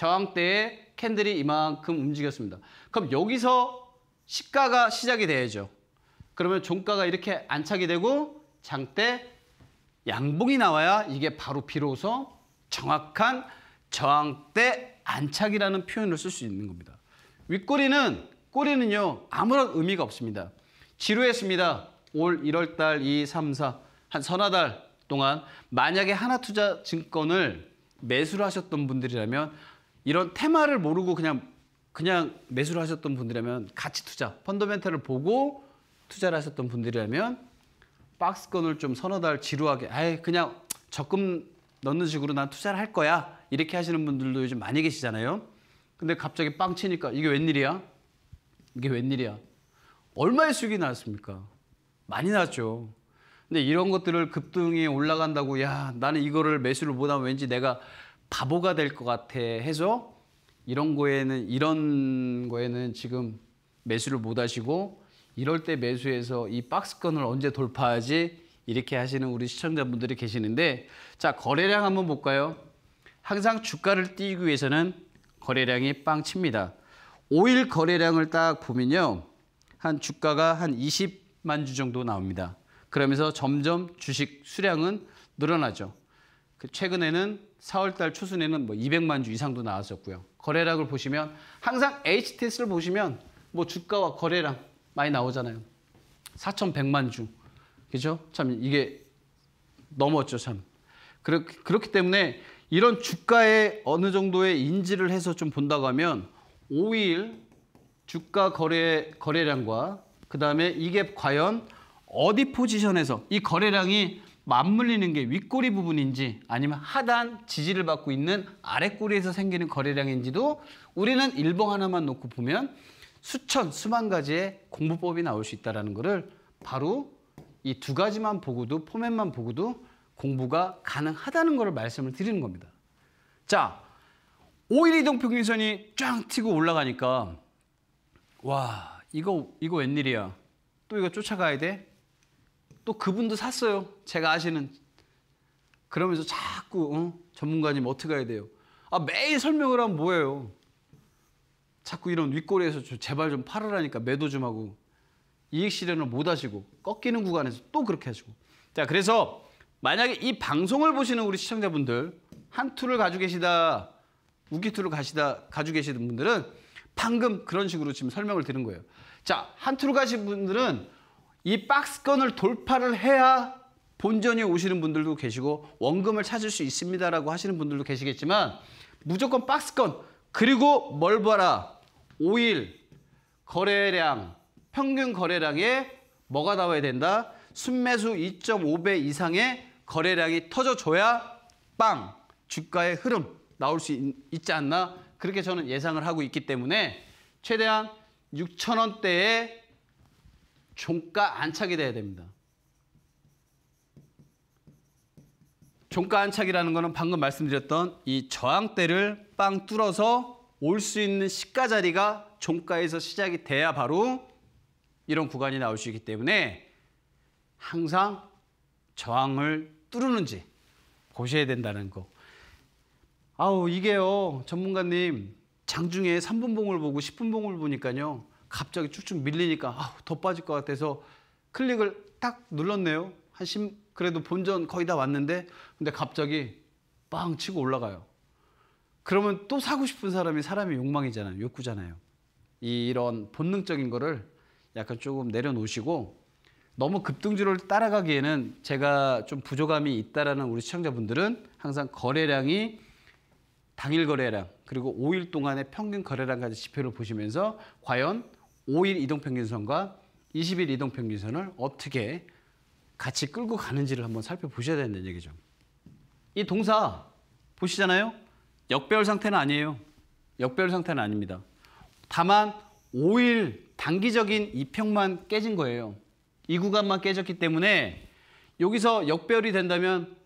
저항대에 캔들이 이만큼 움직였습니다. 그럼 여기서 시가가 시작이 돼죠 그러면 종가가 이렇게 안착이 되고 장대 양봉이 나와야 이게 바로 비로소 정확한 저항대 안착이라는 표현을 쓸 수 있는 겁니다. 윗꼬리는 꼬리는요 아무런 의미가 없습니다. 지루했습니다. 올 1월달 2, 3, 4, 한 서너 달 동안 만약에 하나투자 증권을 매수를 하셨던 분들이라면 이런 테마를 모르고 그냥 그냥 매수를 하셨던 분들이라면 가치 투자, 펀더멘탈을 보고 투자를 하셨던 분들이라면 박스권을 좀 서너 달 지루하게 아예 그냥 적금 넣는 식으로 난 투자를 할 거야 이렇게 하시는 분들도 요즘 많이 계시잖아요. 근데 갑자기 빵 치니까 이게 웬일이야? 이게 웬일이야? 얼마의 수익이 나왔습니까? 많이 나왔죠. 근데 이런 것들을 급등이 올라간다고 야 나는 이거를 매수를 못하면 왠지 내가 바보가 될 것 같아 해서 이런 거에는 이런 거에는 지금 매수를 못 하시고 이럴 때 매수해서 이 박스권을 언제 돌파하지 이렇게 하시는 우리 시청자분들이 계시는데 자 거래량 한번 볼까요? 항상 주가를 띄기 위해서는 거래량이 빵 칩니다. 5일 거래량을 딱 보면요. 한 주가가 한 20만 주 정도 나옵니다. 그러면서 점점 주식 수량은 늘어나죠. 그 최근에는 4월달 초순에는 뭐 200만 주 이상도 나왔었고요. 거래량을 보시면 항상 HTS를 보시면 뭐 주가와 거래량 많이 나오잖아요. 4,100만 주. 그죠? 참 이게 넘었죠, 참. 그렇 그렇기 때문에 이런 주가의 어느 정도의 인지를 해서 좀 본다고 하면 5일 주가 거래, 거래량과 그 다음에 이게 과연 어디 포지션에서 이 거래량이 맞물리는 게 윗꼬리 부분인지 아니면 하단 지지를 받고 있는 아랫꼬리에서 생기는 거래량인지도 우리는 일봉 하나만 놓고 보면 수천, 수만 가지의 공부법이 나올 수 있다는 것을 바로 이 두 가지만 보고도 포맷만 보고도 공부가 가능하다는 것을 말씀을 드리는 겁니다. 자, 5일 이동 평균선이 쫙 튀고 올라가니까 와, 이거 이거 웬일이야. 또 이거 쫓아가야 돼? 또 그분도 샀어요. 제가 아시는. 그러면서 자꾸 어? 전문가님 어떻게 해야 돼요? 아 매일 설명을 하면 뭐예요? 자꾸 이런 윗꼬리에서 좀 제발 좀 팔으라니까 매도 좀 하고 이익 실현을 못 하시고 꺾이는 구간에서 또 그렇게 하시고 자 그래서 만약에 이 방송을 보시는 우리 시청자분들 한 툴을 가지고 계시다 우기 툴을 가시다 가지고 계시는 분들은 방금 그런 식으로 지금 설명을 드린 거예요 자한툴 가신 분들은 이 박스권을 돌파를 해야 본전이 오시는 분들도 계시고 원금을 찾을 수 있습니다라고 하시는 분들도 계시겠지만 무조건 박스권 그리고 뭘 봐라 5일 거래량 평균 거래량에 뭐가 나와야 된다 순매수 2.5배 이상의 거래량이 터져줘야 빵 주가의 흐름 나올 수 있, 지 않나 그렇게 저는 예상을 하고 있기 때문에 최대한 6천 원대에 종가 안착이 돼야 됩니다. 종가 안착이라는 것은 방금 말씀드렸던 이 저항대를 빵 뚫어서 올 수 있는 시가 자리가 종가에서 시작이 돼야 바로 이런 구간이 나올 수 있기 때문에 항상 저항을 뚫는지 보셔야 된다는 거. 아우 이게요 전문가님 장중에 3분 봉을 보고 10분 봉을 보니까요 갑자기 쭉쭉 밀리니까 아, 더 빠질 것 같아서 클릭을 딱 눌렀네요. 한1 그래도 본전 거의 다 왔는데 근데 갑자기 빵 치고 올라가요. 그러면 또 사고 싶은 사람이 사람의 욕망이잖아요. 욕구잖아요. 이런 본능적인 거를 약간 조금 내려놓으시고 너무 급등주를 따라가기에는 제가 좀 부족함이 있다라는 우리 시청자분들은 항상 거래량이 당일 거래량 그리고 5일 동안의 평균 거래량까지 지표를 보시면서 과연 5일 이동평균선과 20일 이동평균선을 어떻게 같이 끌고 가는지를 한번 살펴보셔야 된다는 얘기죠. 이 동사 보시잖아요. 역배열 상태는 아니에요. 역배열 상태는 아닙니다. 다만 5일 단기적인 이평만 깨진 거예요. 이 구간만 깨졌기 때문에 여기서 역배열이 된다면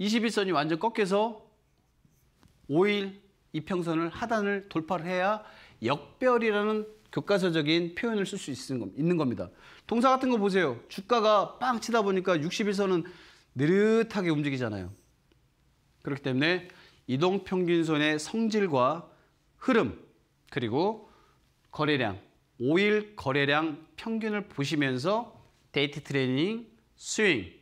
21선이 완전 꺾여서 5일 이평선을 하단을 돌파를 해야 역별이라는 교과서적인 표현을 쓸 수 있는 겁니다. 동사 같은 거 보세요. 주가가 빵 치다 보니까 60일선은 느릿하게 움직이잖아요. 그렇기 때문에 이동평균선의 성질과 흐름 그리고 거래량, 5일 거래량 평균을 보시면서 데이트 트레이닝, 스윙,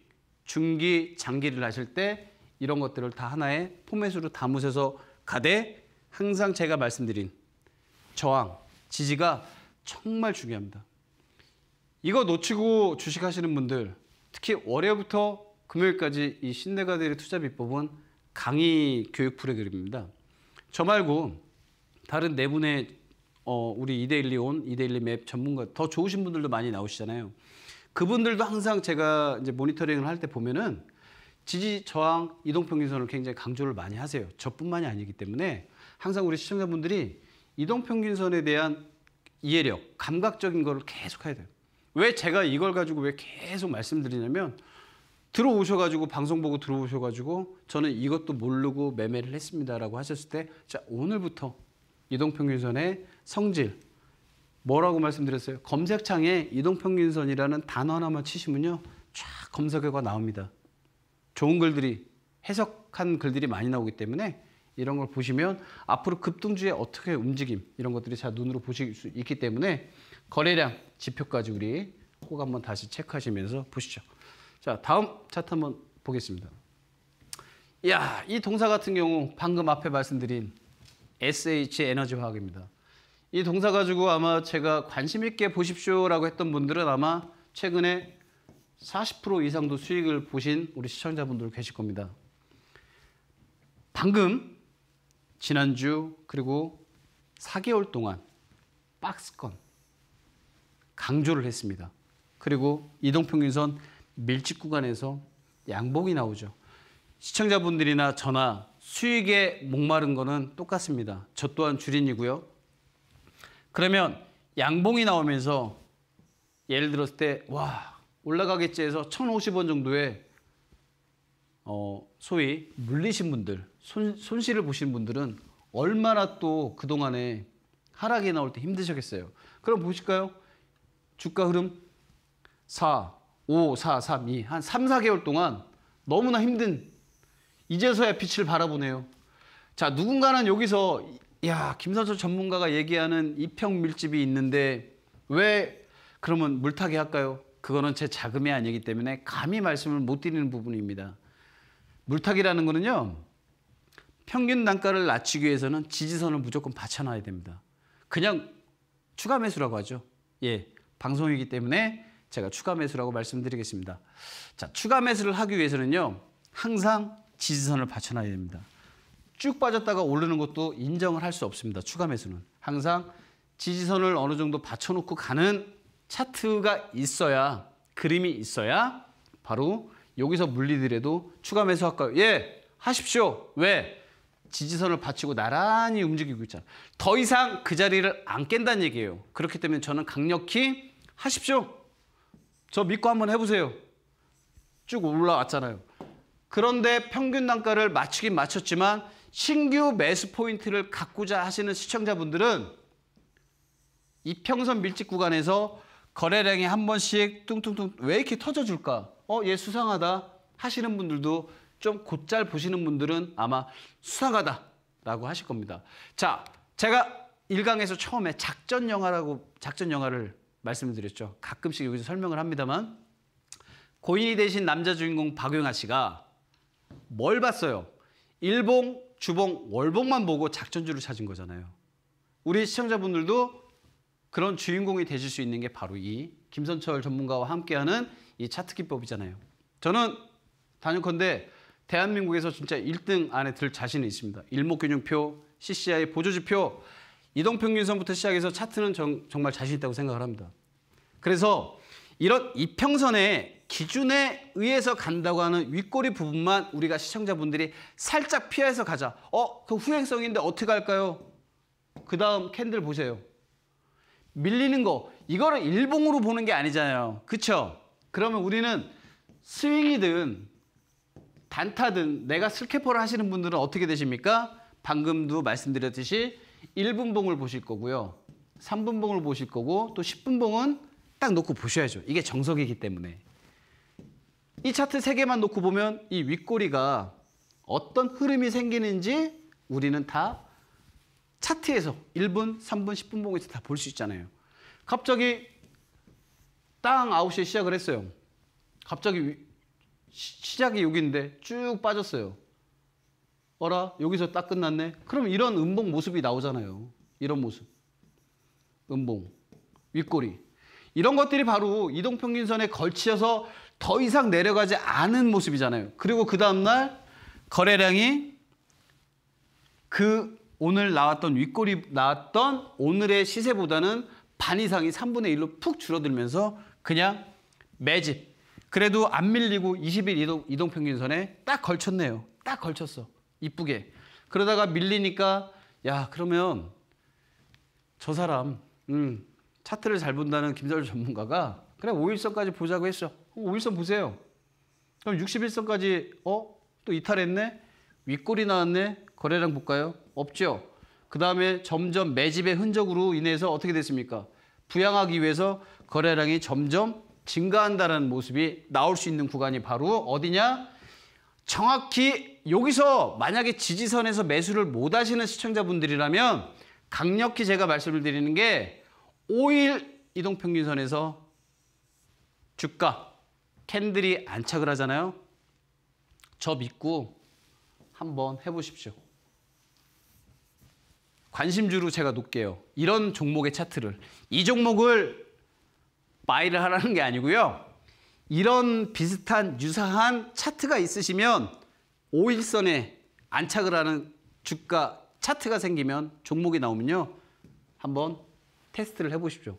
중기, 장기를 하실 때 이런 것들을 다 하나의 포맷으로 담으셔서 가되 항상 제가 말씀드린 저항, 지지가 정말 중요합니다. 이거 놓치고 주식하시는 분들 특히 월요일부터 금요일까지 이 신내가 대리 투자 비법은 강의 교육 프로그램입니다. 저 말고 다른 네 분의 어, 우리 이데일리 온, 이데일리 맵 전문가 더 좋으신 분들도 많이 나오시잖아요. 그분들도 항상 제가 이제 모니터링을 할 때 보면은 지지 저항 이동평균선을 굉장히 강조를 많이 하세요. 저뿐만이 아니기 때문에 항상 우리 시청자분들이 이동평균선에 대한 이해력, 감각적인 거를 계속 해야 돼요. 왜 제가 이걸 가지고 왜 계속 말씀드리냐면 들어오셔가지고 방송 보고 들어오셔가지고 저는 이것도 모르고 매매를 했습니다라고 하셨을 때자 오늘부터 이동평균선의 성질 뭐라고 말씀드렸어요? 검색창에 이동평균선이라는 단어 하나만 치시면요 쫙 검색 결과 나옵니다. 좋은 글들이 해석한 글들이 많이 나오기 때문에 이런 걸 보시면 앞으로 급등주의 어떻게 움직임 이런 것들이 잘 눈으로 보실 수 있기 때문에 거래량 지표까지 우리 꼭 한번 다시 체크하시면서 보시죠. 자 다음 차트 한번 보겠습니다. 야, 이 동사 같은 경우 방금 앞에 말씀드린 SH 에너지 화학입니다. 이 동사 가지고 아마 제가 관심 있게 보십시오라고 했던 분들은 아마 최근에 40% 이상도 수익을 보신 우리 시청자분들 계실 겁니다. 방금 지난주 그리고 4개월 동안 박스권 강조를 했습니다. 그리고 이동평균선 밀집 구간에서 양봉이 나오죠. 시청자분들이나 저나 수익에 목마른 거는 똑같습니다. 저 또한 주린이고요. 그러면 양봉이 나오면서 예를 들었을 때와 올라가겠지 해서 1,050원 정도에 어, 소위 물리신 분들 손, 손실을 보시는 분들은 얼마나 또 그동안에 하락이 나올 때 힘드셨겠어요. 그럼 보실까요? 주가 흐름 4, 5, 4, 3, 2. 한 3, 4개월 동안 너무나 힘든 이제서야 빛을 바라보네요. 자, 누군가는 여기서 야, 김선수 전문가가 얘기하는 이평 밀집이 있는데 왜 그러면 물타기 할까요? 그거는 제 자금이 아니기 때문에 감히 말씀을 못 드리는 부분입니다. 물타기라는 거는요. 평균 단가를 낮추기 위해서는 지지선을 무조건 받쳐놔야 됩니다. 그냥 추가 매수라고 하죠. 예, 방송이기 때문에 제가 추가 매수라고 말씀드리겠습니다. 자, 추가 매수를 하기 위해서는요. 항상 지지선을 받쳐놔야 됩니다. 쭉 빠졌다가 오르는 것도 인정을 할 수 없습니다. 추가 매수는. 항상 지지선을 어느 정도 받쳐놓고 가는 차트가 있어야 그림이 있어야 바로 여기서 물리더라도 추가 매수할까요? 예, 하십시오. 왜? 지지선을 받치고 나란히 움직이고 있잖아더 이상 그 자리를 안 깬다는 얘기예요. 그렇기 때문에 저는 강력히 하십시오. 저 믿고 한번 해보세요. 쭉 올라왔잖아요. 그런데 평균 단가를 맞추긴 맞췄지만 신규 매수 포인트를 갖고자 하시는 시청자분들은 이평선 밀집 구간에서 거래량이 한 번씩 뚱뚱뚱 왜 이렇게 터져줄까? 어, 얘 수상하다 하시는 분들도 좀 곧잘 보시는 분들은 아마 수상하다라고 하실 겁니다. 자, 제가 1강에서 처음에 작전 영화라고 작전 영화를 말씀을 드렸죠. 가끔씩 여기서 설명을 합니다만 고인이 되신 남자 주인공 박용아 씨가 뭘 봤어요? 일봉, 주봉, 월봉만 보고 작전주를 찾은 거잖아요. 우리 시청자분들도 그런 주인공이 되실 수 있는 게 바로 이 김선철 전문가와 함께하는 이 차트 기법이잖아요. 저는 단연컨대 대한민국에서 진짜 1등 안에 들 자신이 있습니다. 일목균형표, CCI 보조지표, 이동평균선부터 시작해서 차트는 정, 말 자신 있다고 생각을 합니다. 그래서 이런 이평선의 기준에 의해서 간다고 하는 윗꼬리 부분만 우리가 시청자분들이 살짝 피해서 가자. 어? 그 후행성인데 어떻게 할까요? 그 다음 캔들 보세요. 밀리는 거. 이거를 일봉으로 보는 게 아니잖아요. 그쵸? 그러면 우리는 스윙이든 단타든 내가 슬캐퍼를 하시는 분들은 어떻게 되십니까? 방금도 말씀드렸듯이 1분 봉을 보실 거고요. 3분 봉을 보실 거고 또 10분 봉은 딱 놓고 보셔야죠. 이게 정석이기 때문에. 이 차트 3개만 놓고 보면 이 윗꼬리가 어떤 흐름이 생기는지 우리는 다 차트에서 1분, 3분, 10분 봉에서 다 볼 수 있잖아요. 갑자기 땅 9시에 시작을 했어요. 갑자기 시, 작이 여기인데 쭉 빠졌어요. 어라 여기서 딱 끝났네. 그럼 이런 음봉 모습이 나오잖아요. 이런 모습. 음봉, 윗꼬리. 이런 것들이 바로 이동평균선에 걸치어서 더 이상 내려가지 않은 모습이잖아요. 그리고 그 다음날 거래량이 그 오늘 나왔던 윗골이 나왔던 오늘의 시세보다는 반 이상이 3분의 1로 푹 줄어들면서 그냥 매집 그래도 안 밀리고 20일 이동, 이동 평균선에 딱 걸쳤네요. 딱 걸쳤어. 이쁘게. 그러다가 밀리니까 야 그러면 저 사람 음, 차트를 잘 본다는 김설주 전문가가 그래 5일선까지 보자고 했어. 5일선 어, 보세요. 그럼 6 0일선까지 어? 또 이탈했네? 윗골이 나왔네? 거래량 볼까요? 없죠. 그 다음에 점점 매집의 흔적으로 인해서 어떻게 됐습니까? 부양하기 위해서 거래량이 점점 증가한다는 모습이 나올 수 있는 구간이 바로 어디냐? 정확히 여기서 만약에 지지선에서 매수를 못 하시는 시청자분들이라면 강력히 제가 말씀을 드리는 게 5일 이동평균선에서 주가 캔들이 안착을 하잖아요. 저 믿고 한번 해보십시오. 관심주로 제가 놓게요 이런 종목의 차트를. 이 종목을 바이를 하라는 게 아니고요. 이런 비슷한 유사한 차트가 있으시면 5일선에 안착을 하는 주가 차트가 생기면 종목이 나오면요. 한번 테스트를 해보십시오.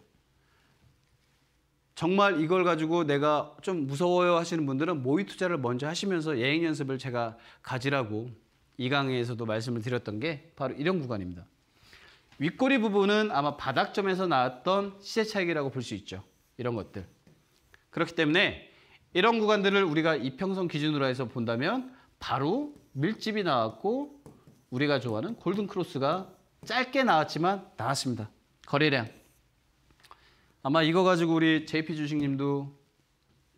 정말 이걸 가지고 내가 좀 무서워요 하시는 분들은 모의 투자를 먼저 하시면서 예행 연습을 제가 가지라고 이 강의에서도 말씀을 드렸던 게 바로 이런 구간입니다. 윗꼬리 부분은 아마 바닥점에서 나왔던 시세 차익이라고 볼 수 있죠. 이런 것들. 그렇기 때문에 이런 구간들을 우리가 이평선 기준으로 해서 본다면 바로 밀집이 나왔고 우리가 좋아하는 골든 크로스가 짧게 나왔지만 나왔습니다. 거래량. 아마 이거 가지고 우리 JP 주식님도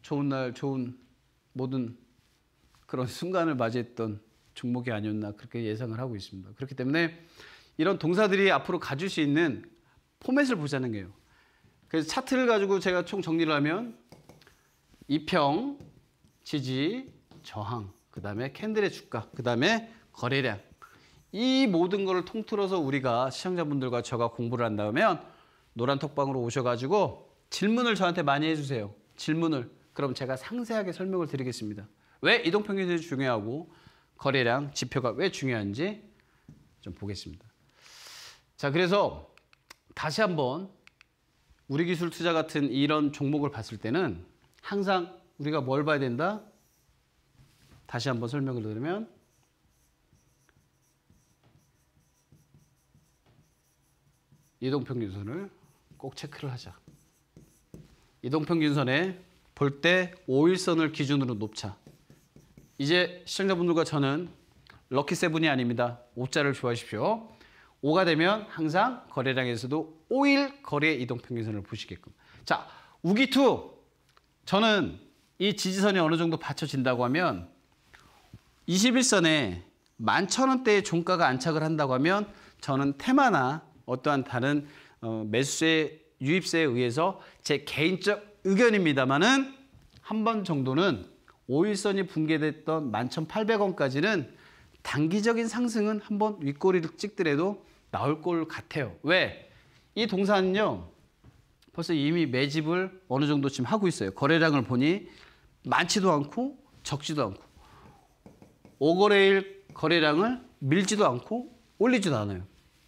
좋은 날 좋은 모든 그런 순간을 맞이했던 종목이 아니었나 그렇게 예상을 하고 있습니다. 그렇기 때문에 이런 동사들이 앞으로 가질 수 있는 포맷을 보자는 거예요. 그래서 차트를 가지고 제가 총 정리를 하면 이평, 지지, 저항, 그 다음에 캔들의 주가, 그 다음에 거래량 이 모든 것을 통틀어서 우리가 시청자분들과 저가 공부를 한다면 노란 톡방으로 오셔가지고 질문을 저한테 많이 해주세요. 질문을. 그럼 제가 상세하게 설명을 드리겠습니다. 왜 이동평균이 중요하고 거래량 지표가 왜 중요한지 좀 보겠습니다. 자, 그래서 다시 한번 우리 기술 투자 같은 이런 종목을 봤을 때는 항상 우리가 뭘 봐야 된다? 다시 한번 설명을 드리면 이동평균선을 꼭 체크를 하자. 이동평균선에 볼 때 5일선을 기준으로 높자. 이제 시청자분들과 저는 럭키 세븐이 아닙니다. 5자를 좋아하십시오. 5가 되면 항상 거래량에서도 5일 거래 이동 평균선을 보시게끔. 자, 우기투 저는 이 지지선이 어느 정도 받쳐진다고 하면 21선에 11,000원대의 종가가 안착을 한다고 하면 저는 테마나 어떠한 다른 어, 매수세 유입세에 의해서 제 개인적 의견입니다만은 한 번 정도는 5일선이 붕괴됐던 11,800원까지는 단기적인 상승은 한 번 윗꼬리를 찍더라도 나올 걸 같아요. 왜? 이 동사는요. 벌써 이미 매집을 어느 정도쯤 하고 있어요. 거래량을 보니 많지도 않고 적지도 않고 오거래일 거래량을 밀지도 않고 올리지도 않아요.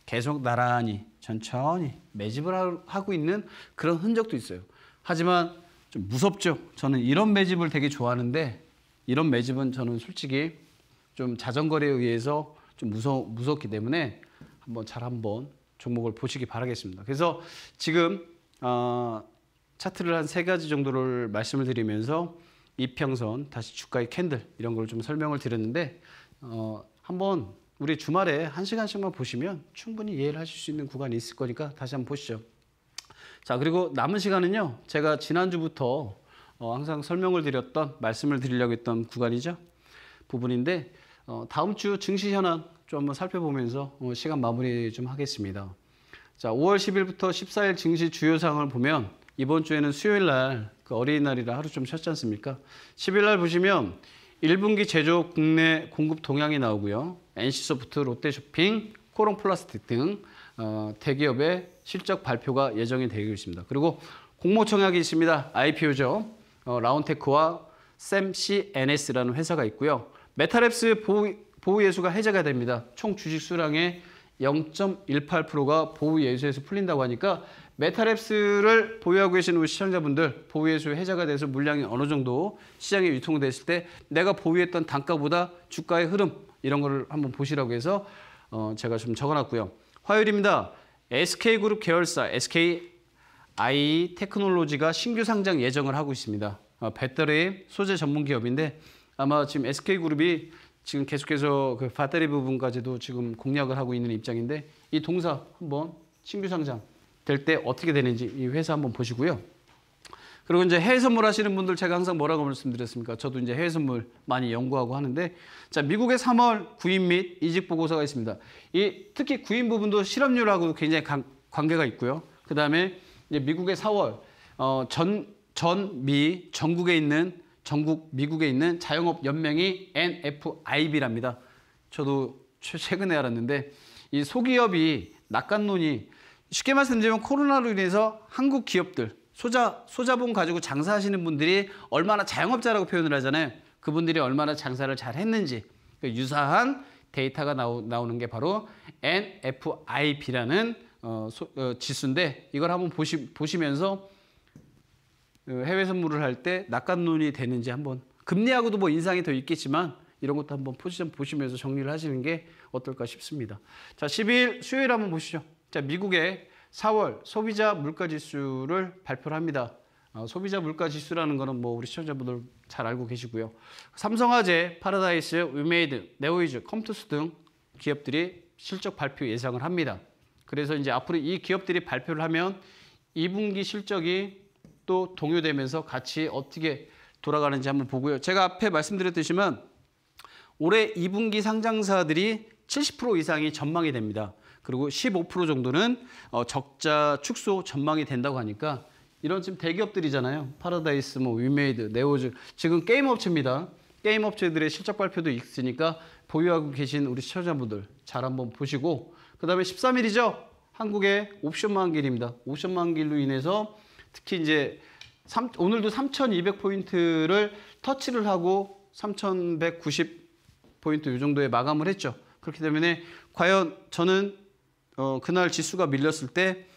계속 나란히 천천히 매집을 하고 있는 그런 흔적도 있어요. 하지만 좀 무섭죠. 저는 이런 매집을 되게 좋아하는데 이런 매집은 저는 솔직히 좀 자전거래에 의해서 좀 무서 무섭기 때문에 한번 잘 한번 종목을 보시기 바라겠습니다. 그래서 지금 어, 차트를 한 세 가지 정도를 말씀을 드리면서 이평선, 다시 주가의 캔들 이런 걸 좀 설명을 드렸는데 어, 한번 우리 주말에 한 시간씩만 보시면 충분히 이해를 하실 수 있는 구간이 있을 거니까 다시 한번 보시죠. 자 그리고 남은 시간은요. 제가 지난주부터 어, 항상 설명을 드렸던 말씀을 드리려고 했던 구간이죠. 부분인데 어, 다음 주 증시 현황 좀 한번 살펴보면서 어, 시간 마무리 좀 하겠습니다. 자, 5월 10일부터 14일 증시 주요 사항을 보면 이번 주에는 수요일 날그 어린이날이라 하루 좀 쉬었지 않습니까? 10일 날 보시면 1분기 제조 국내 공급 동향이 나오고요. NC소프트, 롯데쇼핑, 코롱플라스틱 등 어, 대기업의 실적 발표가 예정이 되어 있습니다. 그리고 공모청약이 있습니다. IPO죠. 어, 라운테크와 샘CNS라는 회사가 있고요. 메타랩스 보 보유 예수가 해제가 됩니다. 총 주식 수량의 0.18%가 보유 예수에서 풀린다고 하니까 메타랩스를 보유하고 계신 우리 시청자분들 보유 예수 해제가 돼서 물량이 어느 정도 시장에 유통됐을 때 내가 보유했던 단가보다 주가의 흐름 이런 거를 한번 보시라고 해서 어 제가 좀 적어놨고요. 화요일입니다. SK그룹 계열사 SK 아 테크놀로지가 신규 상장 예정을 하고 있습니다. 어, 배터리 소재 전문 기업인데 아마 지금 SK그룹이 지금 계속해서 그 배터리 부분까지도 지금 공략을 하고 있는 입장인데 이 동사 한번 신규 상장 될 때 어떻게 되는지 이 회사 한번 보시고요. 그리고 이제 해외 선물 하시는 분들 제가 항상 뭐라고 말씀드렸습니까? 저도 이제 해외 선물 많이 연구하고 하는데 자 미국의 3월 구인 및 이직 보고서가 있습니다. 이 특히 구인 부분도 실업률하고 굉장히 관, 관계가 있고요. 그 다음에 미국의 4월 어, 전, 전미 전국에 있는 전국 미국에 있는 자영업 연맹이 NFIB랍니다. 저도 최근에 알았는데 이 소기업이 낙관론이 쉽게 말씀드리면 코로나로 인해서 한국 기업들 소자 소자본 가지고 장사하시는 분들이 얼마나 자영업자라고 표현을 하잖아요. 그분들이 얼마나 장사를 잘 했는지 그 유사한 데이터가 나오, 나오는 게 바로 NFIB라는 어, 소, 어, 지수인데 이걸 한번 보시, 보시면서 그 해외 선물을 할 때 낙관론이 되는지 한번 금리하고도 뭐 인상이 더 있겠지만 이런 것도 한번 포지션 보시면서 정리를 하시는 게 어떨까 싶습니다. 자, 12일 수요일 한번 보시죠. 자, 미국의 4월 소비자 물가 지수를 발표를 합니다. 어, 소비자 물가 지수라는 거는 뭐 우리 시청자분들 잘 알고 계시고요. 삼성화재, 파라다이스, 위메이드, 네오이즈, 컴투스 등 기업들이 실적 발표 예상을 합니다. 그래서 이제 앞으로 이 기업들이 발표를 하면 2분기 실적이 또 동요되면서 같이 어떻게 돌아가는지 한번 보고요. 제가 앞에 말씀드렸듯이만 올해 2분기 상장사들이 70% 이상이 전망이 됩니다. 그리고 15% 정도는 어, 적자 축소 전망이 된다고 하니까 이런 지금 대기업들이잖아요. 파라다이스, 뭐 위메이드, 네오즈 지금 게임 업체입니다. 게임 업체들의 실적 발표도 있으니까 보유하고 계신 우리 시청자분들 잘 한번 보시고 그 다음에 13일이죠. 한국의 옵션 만기일입니다. 옵션 만기일로 인해서 특히 이제 3, 오늘도 3,200포인트를 터치를 하고 3,190포인트 이 정도에 마감을 했죠. 그렇기 때문에 과연 저는 어, 그날 지수가 밀렸을 때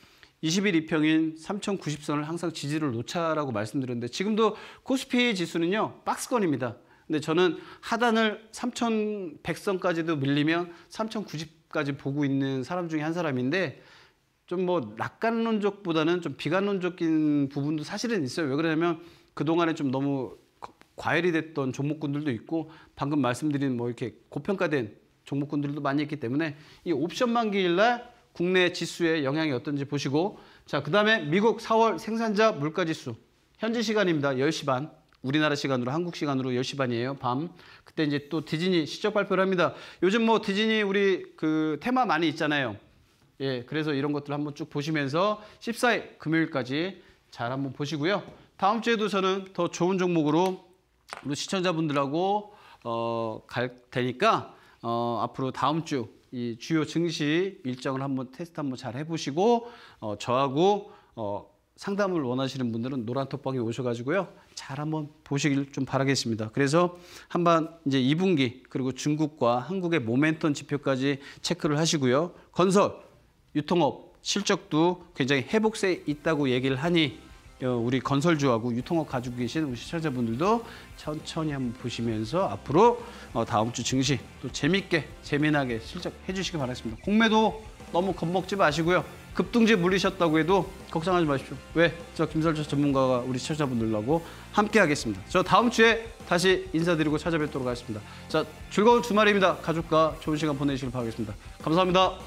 20일 2평인 3,090선을 항상 지지를 놓자라고 말씀드렸는데 지금도 코스피 지수는요 박스권입니다. 근데 저는 하단을 3,100선까지도 밀리면 3,090까지 보고 있는 사람 중에 한 사람인데 좀뭐 낙관론적보다는 좀 뭐 비관론적인 부분도 사실은 있어요. 왜 그러냐면 그동안에 좀 너무 과열이 됐던 종목군들도 있고 방금 말씀드린 뭐 이렇게 고평가된 종목군들도 많이 있기 때문에 이 옵션 만기일 날 국내 지수의 영향이 어떤지 보시고 자 그다음에 미국 4월 생산자 물가 지수 현지 시간입니다. 10시 반. 우리나라 시간으로 한국 시간으로 10시 반이에요. 밤. 그때 이제 또 디즈니 시적 발표를 합니다. 요즘 뭐 디즈니 우리 그 테마 많이 있잖아요. 예, 그래서 이런 것들 한번 쭉 보시면서 14일 금요일까지 잘 한번 보시고요. 다음 주에도 저는 더 좋은 종목으로 우리 시청자분들하고 어, 갈 테니까 어, 앞으로 다음 주 이 주요 증시 일정을 한번 테스트 한번 잘 해보시고 어, 저하고 어, 상담을 원하시는 분들은 노란톡방에 오셔가지고요. 잘 한번 보시길 좀 바라겠습니다. 그래서 한번 이제 2분기 그리고 중국과 한국의 모멘텀 지표까지 체크를 하시고요. 건설 유통업 실적도 굉장히 회복세 있다고 얘기를 하니 어, 우리 건설주하고 유통업 가지고 계신 우리 시청자분들도 천천히 한번 보시면서 앞으로 어, 다음 주 증시 또 재밌게 재미나게 실적 해주시기 바라겠습니다. 공매도 너무 겁먹지 마시고요. 급등지 물리셨다고 해도 걱정하지 마십시오. 왜? 저김설주 전문가가 우리 시청자분들하고 함께 하겠습니다. 저 다음 주에 다시 인사드리고 찾아뵙도록 하겠습니다. 자, 즐거운 주말입니다. 가족과 좋은 시간 보내시길 바라겠습니다. 감사합니다.